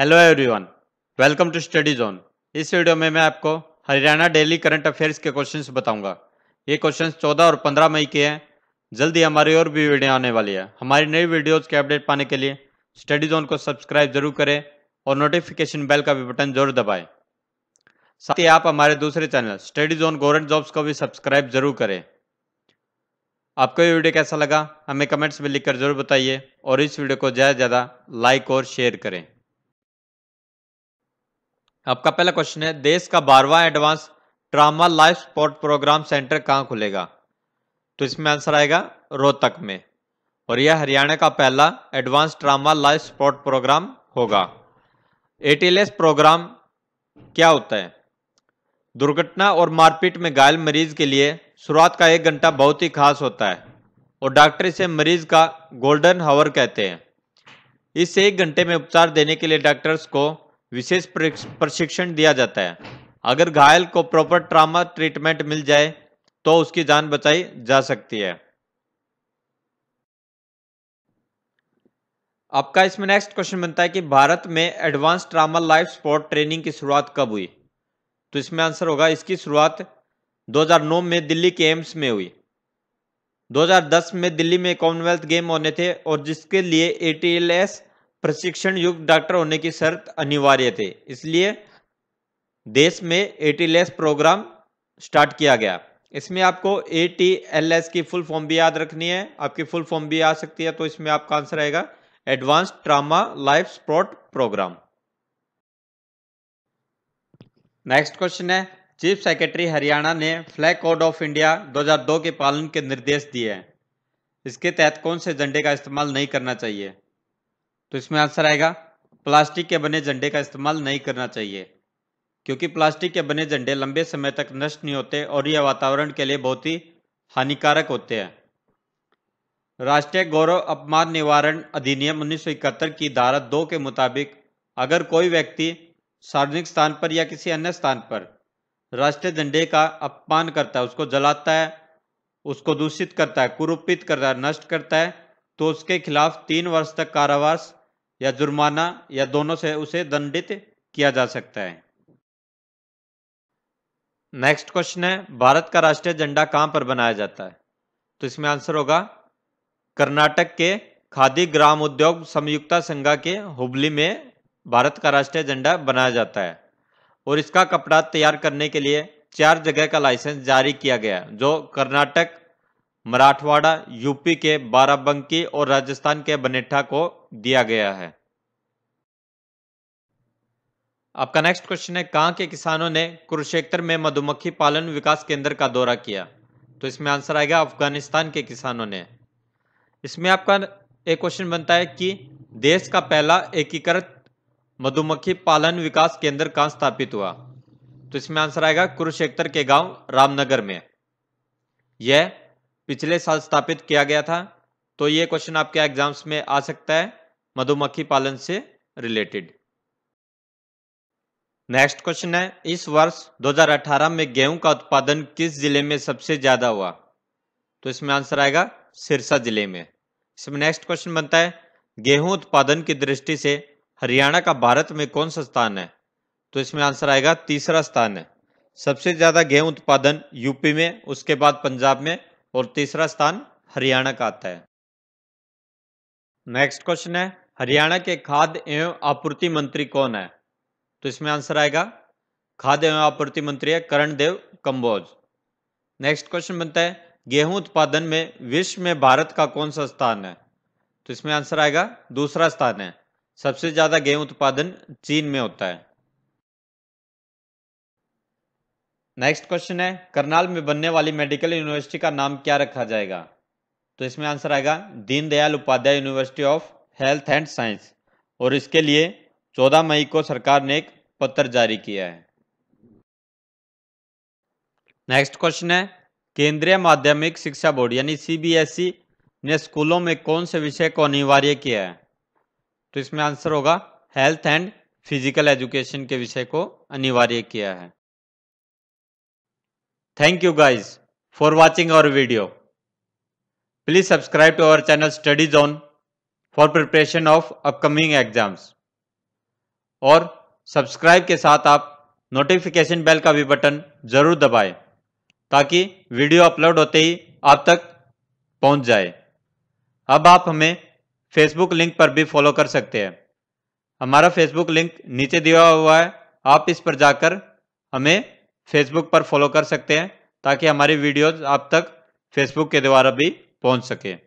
hello everyone welcome to Study Zone इस video में मैं आपको हरियाणा डेली करंट अफेयर्स के क्वेश्चंस बताऊंगा ये क्वेश्चंस 14 और 15 मई के हैं जल्दी हमारी और भी वीडियो आने वाली है हमारी नई वीडियोस के अपडेट पाने के लिए स्टडी जोन को सब्सक्राइब जरूर करें और नोटिफिकेशन बेल का भी बटन जरूर दबाएँ साथ ही आप हमारे दूसरे channel Study Zone government jobs को भी सब्सक्राइब जरूर करें आपको ये वीडियो कैसा लगा हमें कमेंट्स में लिखकर जरूर बताइए और इस वीडियो को ज़्यादा से ज़्यादा लाइक और शेयर करें आपका पहला क्वेश्चन है देश का बारवा advance trauma life support programme centre कहाँ खुलेगा तो इसमें आंसर आएगा रोहतक में और यह हरियाणा का पहला advance trauma life support programme होगा एटीएलएस प्रोग्राम क्या होता है दुर्घटना और मारपीट में घायल मरीज के लिए शुरुआत का एक घंटा बहुत ही खास होता है और डॉक्टर इसे मरीज का गोल्डन हावर कहते हैं इस एक घंटे में उपचार देने के लिए डॉक्टर्स को विशेष प्रशिक्षण दिया जाता है अगर घायल को प्रॉपर ट्रामा ट्रीटमेंट मिल जाए तो उसकी जान बचाई जा सकती है आपका इसमें नेक्स्ट क्वेश्चन बनता है कि भारत में advance trauma life support training की शुरुआत कब हुई तो इसमें आंसर होगा इसकी शुरुआत 2009 में दिल्ली के एम्स में हुई 2010 में दिल्ली में कॉमनवेल्थ गेम होने थे और जिसके लिए ए प्रशिक्षण युक्त डॉक्टर होने की शर्त अनिवार्य थे इसलिए देश में एटीएलएस प्रोग्राम स्टार्ट किया गया इसमें आपको ए टी एल एस की फुल फॉर्म भी याद रखनी है आपकी फुल फॉर्म भी आ सकती है तो इसमें आपका आंसर आएगा advance trauma life support programme next question है चीफ सेक्रेटरी हरियाणा ने फ्लैग कोड ऑफ इंडिया 2002 के पालन के निर्देश दिए हैं इसके तहत कौन से झंडे का इस्तेमाल नहीं करना चाहिए तो इसमें आंसर आएगा प्लास्टिक के बने झंडे का इस्तेमाल नहीं करना चाहिए क्योंकि प्लास्टिक के बने झंडे लंबे समय तक नष्ट नहीं होते और यह वातावरण के लिए बहुत ही हानिकारक होते हैं राष्ट्रीय गौरव अपमान निवारण अधिनियम 1971 की धारा दो के मुताबिक अगर कोई व्यक्ति सार्वजनिक स्थान पर या किसी अन्य स्थान पर राष्ट्रीय झंडे का अपमान करता है उसको जलाता है उसको दूषित करता है कुरूपित करता है नष्ट करता है तो उसके खिलाफ तीन वर्ष तक कारावास या जुर्माना या दोनों से उसे दंडित किया जा सकता है नेक्स्ट क्वेश्चन है भारत का राष्ट्रीय झंडा कहां पर बनाया जाता है तो इसमें आंसर होगा कर्नाटक के खादी ग्राम उद्योग संयुक्ता संघा के हुबली में भारत का राष्ट्रीय झंडा बनाया जाता है और इसका कपड़ा तैयार करने के लिए चार जगह का लाइसेंस जारी किया गया जो कर्नाटक मराठवाड़ा यूपी के बाराबंकी और राजस्थान के बनेठा को दिया गया है आपका नेक्स्ट क्वेश्चन है कहां के किसानों ने कुरुक्षेत्र में मधुमक्खी पालन विकास केंद्र का दौरा किया तो इसमें आंसर आएगा अफगानिस्तान के किसानों ने इसमें आपका एक क्वेश्चन बनता है कि देश का पहला एकीकृत मधुमक्खी पालन विकास केंद्र कहां स्थापित हुआ तो इसमें आंसर आएगा कुरुक्षेत्र के गांव रामनगर में यह पिछले साल स्थापित किया गया था तो ये क्वेश्चन आपके एग्जाम्स में आ सकता है मधुमक्खी पालन से रिलेटेड नेक्स्ट क्वेश्चन है इस वर्ष 2018 में गेहूं का उत्पादन किस जिले में सबसे ज्यादा हुआ तो इसमें आंसर आएगा सिरसा जिले में इसमें नेक्स्ट क्वेश्चन बनता है गेहूं उत्पादन की दृष्टि से हरियाणा का भारत में कौन सा स्थान है तो इसमें आंसर आएगा तीसरा स्थान है सबसे ज्यादा गेहूं उत्पादन यूपी में उसके बाद पंजाब में और तीसरा स्थान हरियाणा का आता है नेक्स्ट क्वेश्चन है हरियाणा के खाद्य एवं आपूर्ति मंत्री कौन है तो इसमें आंसर आएगा खाद्य एवं आपूर्ति मंत्री है करण देव कंबोज नेक्स्ट क्वेश्चन बनता है गेहूं उत्पादन में विश्व में भारत का कौन सा स्थान है तो इसमें आंसर आएगा दूसरा स्थान है सबसे ज्यादा गेहूं उत्पादन चीन में होता है नेक्स्ट क्वेश्चन है करनाल में बनने वाली मेडिकल यूनिवर्सिटी का नाम क्या रखा जाएगा तो इसमें आंसर आएगा Deendayal Upadhyay university of health and science और इसके लिए 14 मई को सरकार ने एक पत्र जारी किया है नेक्स्ट क्वेश्चन है केंद्रीय माध्यमिक शिक्षा बोर्ड यानी सीबीएसई ने स्कूलों में कौन से विषय को अनिवार्य किया है तो इसमें आंसर होगा हेल्थ एंड फिजिकल एजुकेशन के विषय को अनिवार्य किया है thank you guys for watching our video please subscribe to our channel Study Zone for preparation of upcoming exams और सब्सक्राइब के साथ आप नोटिफिकेशन बेल का भी बटन जरूर दबाएं ताकि वीडियो अपलोड होते ही आप तक पहुंच जाए अब आप हमें फेसबुक लिंक पर भी फॉलो कर सकते हैं हमारा फेसबुक लिंक नीचे दिया हुआ है आप इस पर जाकर हमें फेसबुक पर फॉलो कर सकते हैं ताकि हमारी वीडियोज आप तक फेसबुक के द्वारा भी पहुंच सकें